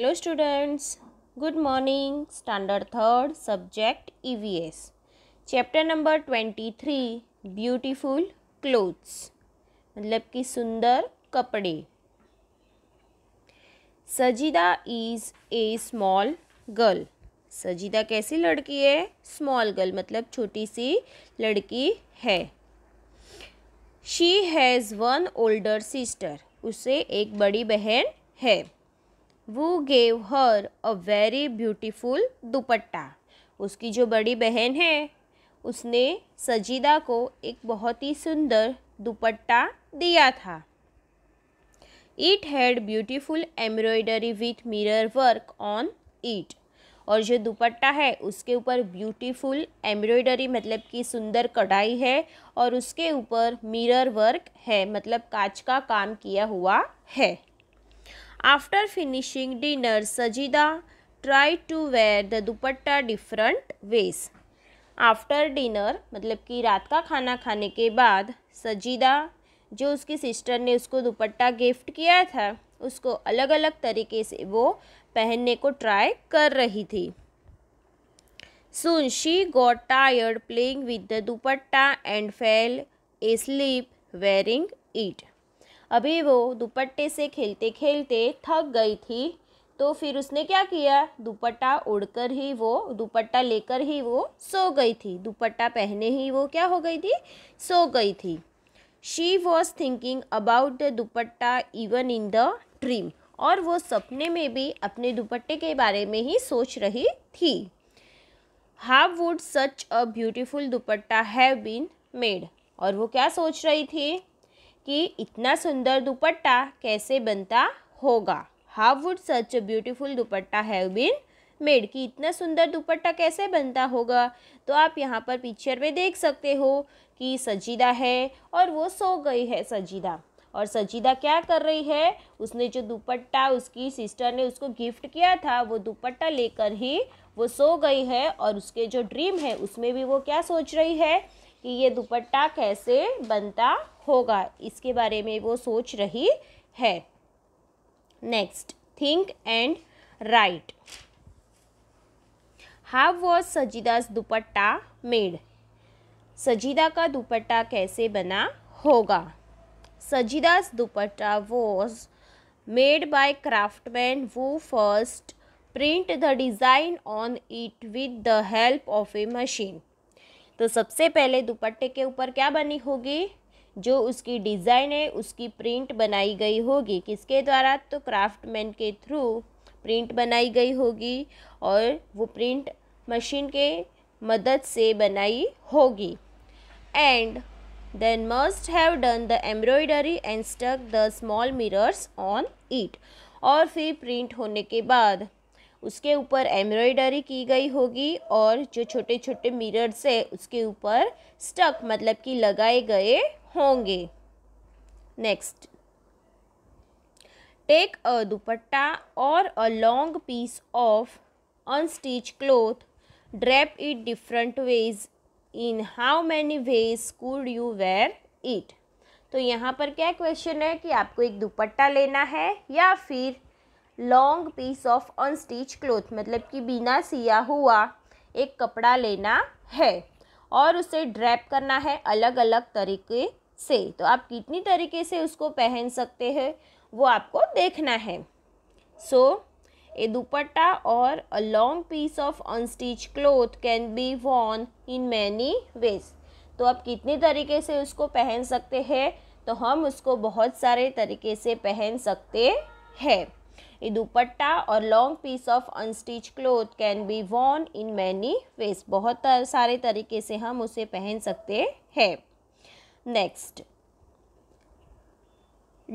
Hello students good morning standard third subject EVS chapter number twenty three beautiful clothes मतलब कि सुंदर कपड़े Sajida is a small girl Sajida कैसी लड़की है स्मॉल गर्ल मतलब छोटी सी लड़की है she has one older sister उसे एक बड़ी बहन है वो gave her a very beautiful dupatta उसकी जो बड़ी बहन है उसने सजीदा को एक बहुत ही सुंदर दुपट्टा दिया था it had beautiful embroidery with mirror work on it और जो दुपट्टा है उसके ऊपर ब्यूटीफुल एम्ब्रॉयडरी मतलब कि सुंदर कढ़ाई है और उसके ऊपर मिरर वर्क है मतलब कांच का काम किया हुआ है After finishing dinner, Sajida tried to wear the dupatta different ways. After dinner मतलब कि रात का खाना खाने के बाद सजीदा जो उसकी सिस्टर ने उसको दुपट्टा गिफ्ट किया था उसको अलग अलग तरीके से वो पहनने को ट्राई कर रही थी soon she got tired playing with the dupatta and fell asleep wearing it अभी वो दुपट्टे से खेलते खेलते थक गई थी तो फिर उसने क्या किया दुपट्टा उड़कर ही वो दुपट्टा लेकर ही वो सो गई थी दुपट्टा पहने ही वो क्या हो गई थी सो गई थी she was thinking about the dupatta even in the dream और वो सपने में भी अपने दुपट्टे के बारे में ही सोच रही थी how would such a beautiful dupatta have been made और वो क्या सोच रही थी कि इतना सुंदर दुपट्टा कैसे बनता होगा how would such a beautiful dupatta have been made कि इतना सुंदर दुपट्टा कैसे बनता होगा तो आप यहाँ पर पिक्चर में देख सकते हो कि सजीदा है और वो सो गई है सजीदा और सजीदा क्या कर रही है उसने जो दुपट्टा उसकी सिस्टर ने उसको गिफ्ट किया था वो दुपट्टा लेकर ही वो सो गई है और उसके जो ड्रीम है उसमें भी वो क्या सोच रही है कि ये दुपट्टा कैसे बनता होगा इसके बारे में वो सोच रही है next think and write how was Sajida's dupatta made Sajida का दुपट्टा कैसे बना होगा Sajida's dupatta was made by craftsman वो first print the design on it with the help of a machine तो सबसे पहले दुपट्टे के ऊपर क्या बनी होगी जो उसकी डिज़ाइन है उसकी प्रिंट बनाई गई होगी किसके द्वारा तो क्राफ्टमैन के थ्रू प्रिंट बनाई गई होगी और वो प्रिंट मशीन के मदद से बनाई होगी and then must have done the embroidery and stuck the small mirrors on it और फिर प्रिंट होने के बाद उसके ऊपर एम्ब्रॉयडरी की गई होगी और जो छोटे छोटे मिरर्स है उसके ऊपर स्टक मतलब कि लगाए गए होंगे नेक्स्ट टेक अ दुपट्टा और a long piece of unstitch cloth drape it different ways in how many ways could you wear it तो यहाँ पर क्या क्वेश्चन है कि आपको एक दुपट्टा लेना है या फिर long piece of unstitch cloth मतलब कि बिना सिया हुआ एक कपड़ा लेना है और उसे ड्रैप करना है अलग अलग तरीके से तो आप कितनी तरीके से उसको पहन सकते हैं वो आपको देखना है सो ए दुपट्टा और a long piece of unstitch cloth can be worn in many ways तो आप कितनी तरीके से उसको पहन सकते हैं तो हम उसको बहुत सारे तरीके से पहन सकते हैं ए दुपट्टा और long piece of unstitch cloth can be worn in many ways बहुत सारे तरीके से हम उसे पहन सकते हैं next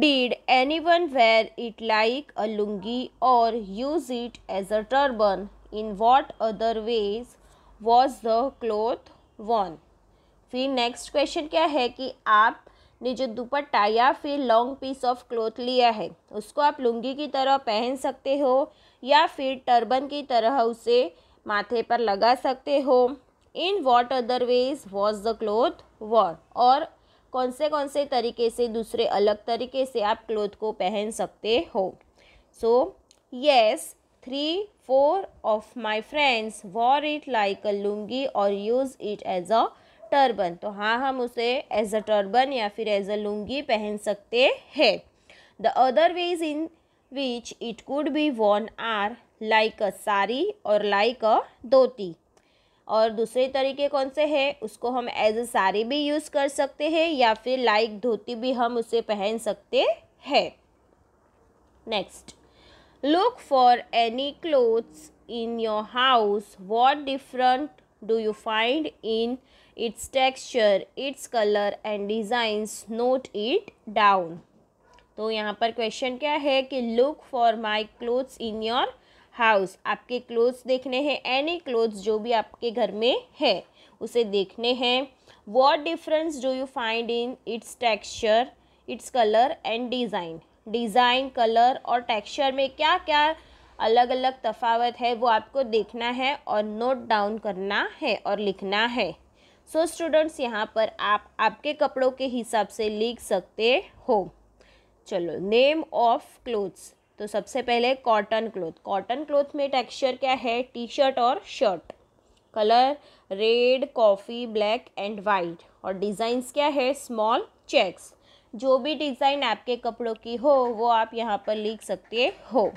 did anyone wear it like a lungi और use it as a turban in what other ways was the cloth worn फिर नेक्स्ट क्वेश्चन क्या है कि आप ने जो दुपट्टा या फिर लॉन्ग पीस ऑफ क्लोथ लिया है उसको आप लुंगी की तरह पहन सकते हो या फिर टर्बन की तरह उसे माथे पर लगा सकते हो in what other ways was the cloth worn और कौन से कौन से तरीके से दूसरे अलग तरीके से आप क्लोथ को पहन सकते हो so yes three four of my friends wore it like a lungi और use it as a turban तो हाँ हम उसे एज अ टर्बन या फिर एज अ लुंगी पहन सकते हैं the other ways in which it could be worn are like a sari और लाइक अ धोती और दूसरे तरीके कौन से हैं उसको हम एज अ साड़ी भी यूज़ कर सकते हैं या फिर लाइक धोती भी हम उसे पहन सकते हैं next look for any clothes in your house what different do you find in its texture, its color and designs. Note it down. तो यहाँ पर क्वेश्चन क्या है कि look for my clothes in your house आपके clothes देखने हैं any clothes जो भी आपके घर में है उसे देखने हैं what difference do you find in its texture its colour and design design colour और टेक्स्चर में क्या क्या अलग अलग तफावत है वो आपको देखना है और नोट डाउन करना है और लिखना है सो so, स्टूडेंट्स यहाँ पर आप आपके कपड़ों के हिसाब से लिख सकते हो चलो नेम ऑफ क्लोथ्स तो सबसे पहले कॉटन क्लोथ कॉटन क्लोथ में टेक्सचर क्या है टी शर्ट और shirt colour red coffee black and white और डिज़ाइंस क्या है स्मॉल चेक्स जो भी डिज़ाइन आपके कपड़ों की हो वो आप यहाँ पर लिख सकते हो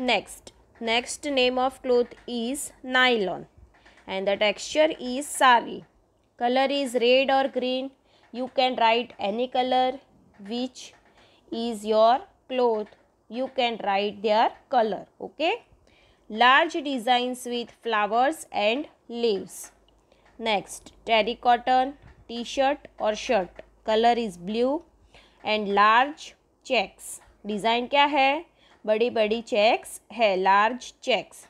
next next name of cloth is nylon and the texture is सारी color is red or green you can write any color which is your cloth you can write their color okay large designs with flowers and leaves next terry cotton t-shirt or shirt color is blue and large checks Design? क्या है बड़ी बड़ी checks. है large checks.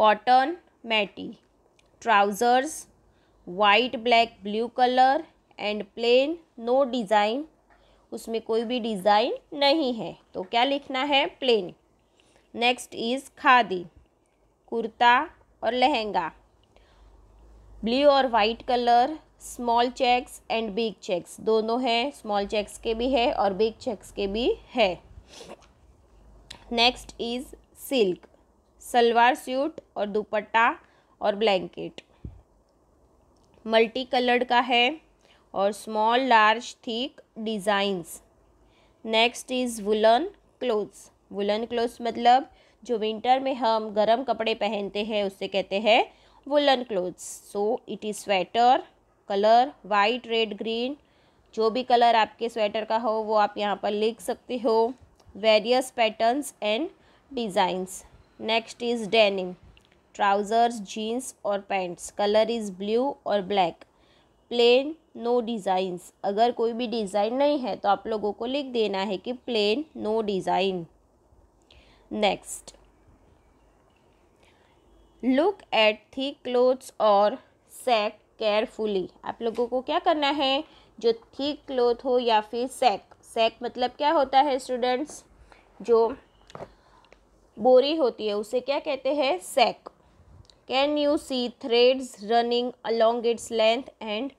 Cotton मैटी trousers white black blue color and plain no design उसमें कोई भी design नहीं है तो क्या लिखना है plain next is khadi kurta और लहंगा ब्लू और white colour small checks and big checks दोनों हैं स्मॉल चेक्स के भी है और बिग चेक्स के भी है next is silk salwar suit और दुपट्टा और ब्लैंकेट मल्टी कलर्ड का है और small large thick designs next is woollen clothes woollen clothes मतलब जो विंटर में हम गर्म कपड़े पहनते हैं उससे कहते हैं woollen clothes so it is sweater colour white red green जो भी कलर आपके स्वेटर का हो वो आप यहाँ पर लिख सकते हो various patterns and designs next is denim trousers jeans और पैंट्स कलर इज़ ब्लू और ब्लैक प्लेन नो डिज़ाइंस अगर कोई भी डिज़ाइन नहीं है तो आप लोगों को लिख देना है कि plain no design next look at thick clothes और सेक केयरफुली आप लोगों को क्या करना है जो थिक क्लोथ हो या फिर सेक सेक मतलब क्या होता है स्टूडेंट्स जो बोरी होती है उसे क्या कहते हैं sack can you see threads running along its length and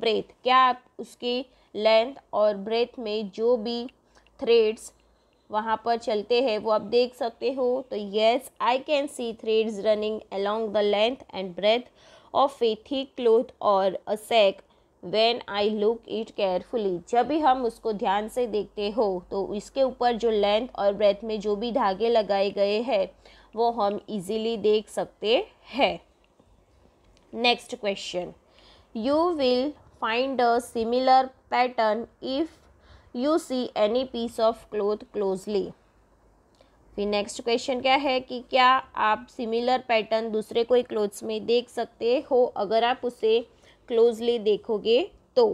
breadth क्या आप उसके लेंथ और ब्रेथ में जो भी थ्रेड्स वहाँ पर चलते हैं वो आप देख सकते हो तो yes I can see threads running along the length and breadth of a thick cloth और a sack when I look it carefully जब भी हम उसको ध्यान से देखते हो तो इसके ऊपर जो लेंथ और ब्रेथ में जो भी धागे लगाए गए हैं वो हम इजीली देख सकते हैं next question you will find a similar pattern if you see any piece of cloth closely फिर नेक्स्ट क्वेश्चन क्या है कि क्या आप सिमिलर पैटर्न दूसरे कोई क्लोथ्स में देख सकते हो अगर आप उसे क्लोजली देखोगे तो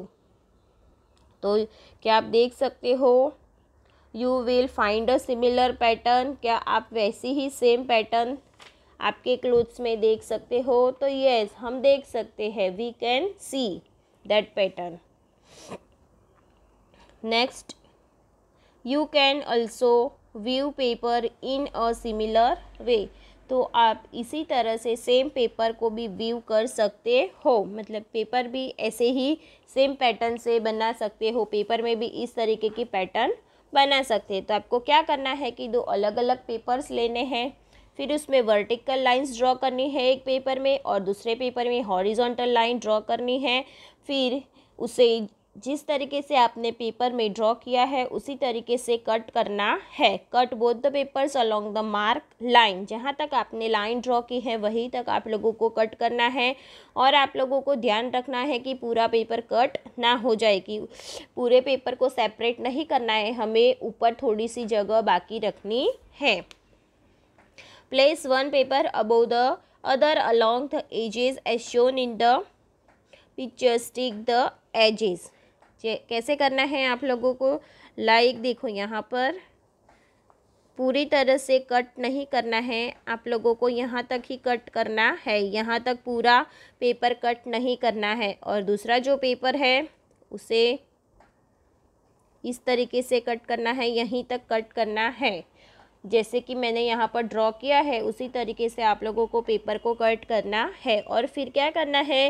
तो क्या आप देख सकते हो you will find a similar pattern क्या आप वैसी ही सेम पैटर्न आपके क्लोथ्स में देख सकते हो तो यस हम देख सकते हैं we can see that pattern next you can also view paper in a similar way तो आप इसी तरह से सेम पेपर को भी व्यू कर सकते हो मतलब पेपर भी ऐसे ही सेम पैटर्न से बना सकते हो पेपर में भी इस तरीके की पैटर्न बना सकते हैं तो आपको क्या करना है कि दो अलग अलग पेपर्स लेने हैं फिर उसमें वर्टिकल लाइंस ड्रॉ करनी है एक पेपर में और दूसरे पेपर में हॉरिजॉन्टल लाइन ड्रॉ करनी है फिर उसे जिस तरीके से आपने पेपर में ड्रॉ किया है उसी तरीके से कट करना है cut both the papers along the mark line जहाँ तक आपने लाइन ड्रॉ की है वहीं तक आप लोगों को कट करना है और आप लोगों को ध्यान रखना है कि पूरा पेपर कट ना हो जाए कि पूरे पेपर को सेपरेट नहीं करना है हमें ऊपर थोड़ी सी जगह बाकी रखनी है place one paper above the other along the edges as shown in the picture stick the edges कैसे करना है आप लोगों को लाइक देखो यहाँ पर पूरी तरह से कट नहीं करना है आप लोगों को यहाँ तक ही कट करना है यहाँ तक पूरा पेपर कट नहीं करना है और दूसरा जो पेपर है उसे इस तरीके से कट करना है यहीं तक कट करना है जैसे कि मैंने यहाँ पर ड्रॉ किया है उसी तरीके से आप लोगों को पेपर को कट करना है और फिर क्या करना है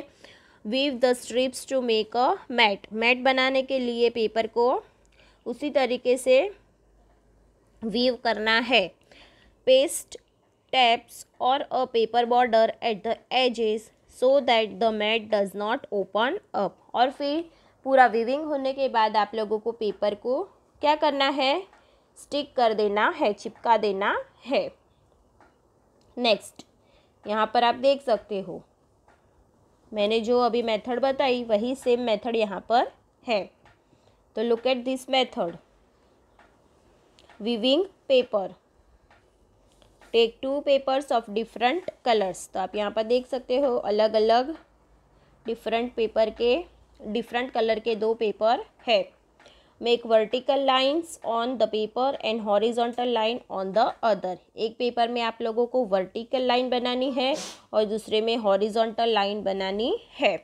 weave the strips to make a mat mat बनाने के लिए पेपर को उसी तरीके से वीव करना है पेस्ट टैप्स और a paper border at the edges so that the mat does not open up और फिर पूरा वीविंग होने के बाद आप लोगों को पेपर को क्या करना है स्टिक कर देना है चिपका देना है नेक्स्ट यहाँ पर आप देख सकते हो मैंने जो अभी मेथड बताई वही सेम मेथड यहाँ पर है तो look at this method weaving paper take two papers of different colours तो आप यहाँ पर देख सकते हो अलग अलग डिफरेंट पेपर के डिफरेंट कलर के दो पेपर है make vertical lines on the paper and horizontal line on the other एक पेपर में आप लोगों को वर्टिकल लाइन बनानी है और दूसरे में हॉरिजोंटल लाइन बनानी है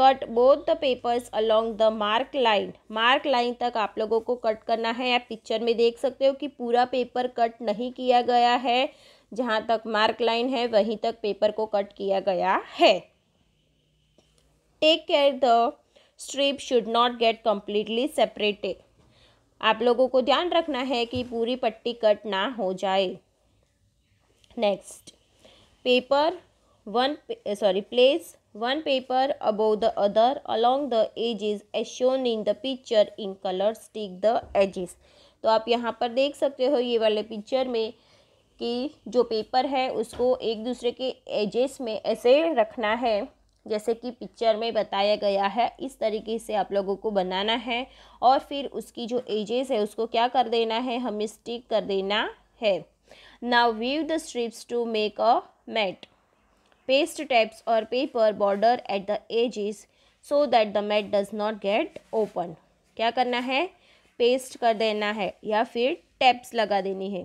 cut both the papers along the mark line mark line तक आप लोगों को कट करना है आप पिक्चर में देख सकते हो कि पूरा पेपर कट नहीं किया गया है जहाँ तक मार्क लाइन है वहीं तक पेपर को कट किया गया है take care the strip should not get completely separated आप लोगों को ध्यान रखना है कि पूरी पट्टी कट ना हो जाए next paper one sorry place one paper above the other along the edges as shown in the picture in colour stick the edges तो आप यहाँ पर देख सकते हो ये वाले पिक्चर में कि जो पेपर है उसको एक दूसरे के एजेस में ऐसे रखना है जैसे कि पिक्चर में बताया गया है इस तरीके से आप लोगों को बनाना है और फिर उसकी जो एजेस है उसको क्या कर देना है हमें स्टिक कर देना है now weave the strips to make a mat paste tapes और paper border at the edges so that the mat does not get open क्या करना है पेस्ट कर देना है या फिर टैप्स लगा देनी है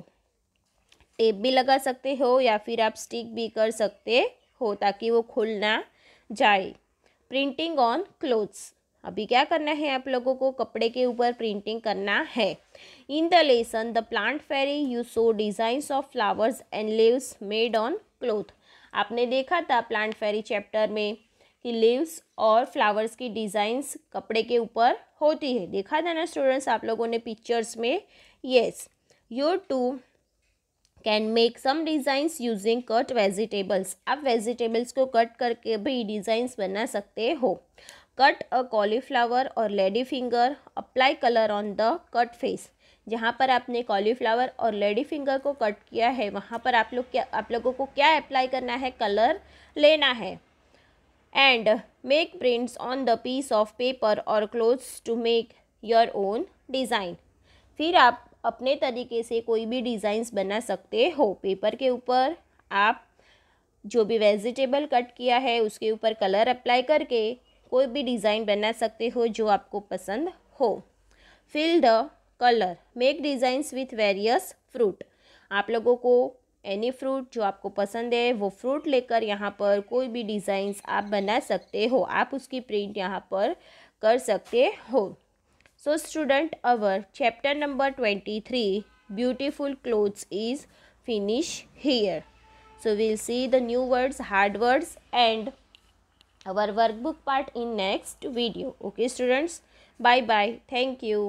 टेप भी लगा सकते हो या फिर आप स्टिक भी कर सकते हो ताकि वो खुल ना जाए प्रिंटिंग ऑन क्लोथ्स अभी क्या करना है आप लोगों को कपड़े के ऊपर प्रिंटिंग करना है in the lesson the plant fairy you saw designs of flowers and leaves made on cloth आपने देखा था प्लांट फेरी चैप्टर में कि लीव्स और फ्लावर्स की डिज़ाइंस कपड़े के ऊपर होती है देखा था ना स्टूडेंट्स आप लोगों ने पिक्चर्स में yes your too can make some designs using cut vegetables आप वेजिटेबल्स को कट करके भी डिज़ाइंस बना सकते हो कट अ कॉलीफ्लावर और lady finger apply colour on the cut face जहाँ पर आपने कॉलीफ्लावर और लेडी फिंगर को कट किया है वहाँ पर आप लोग क्या आप लोगों को क्या अप्लाई करना है कलर लेना है and make prints on the piece of paper और clothes to make your own design फिर आप अपने तरीके से कोई भी डिज़ाइंस बना सकते हो पेपर के ऊपर आप जो भी वेजिटेबल कट किया है उसके ऊपर कलर अप्लाई करके कोई भी डिज़ाइन बना सकते हो जो आपको पसंद हो fill the colour make designs with various fruit आप लोगों को एनी फ्रूट जो आपको पसंद है वो फ्रूट लेकर यहाँ पर कोई भी डिज़ाइंस आप बना सकते हो आप उसकी प्रिंट यहाँ पर कर सकते हो So student our chapter number 23 beautiful clothes is finished here. So we'll see the new words hard words and our workbook part in next video. Okay students bye bye thank you.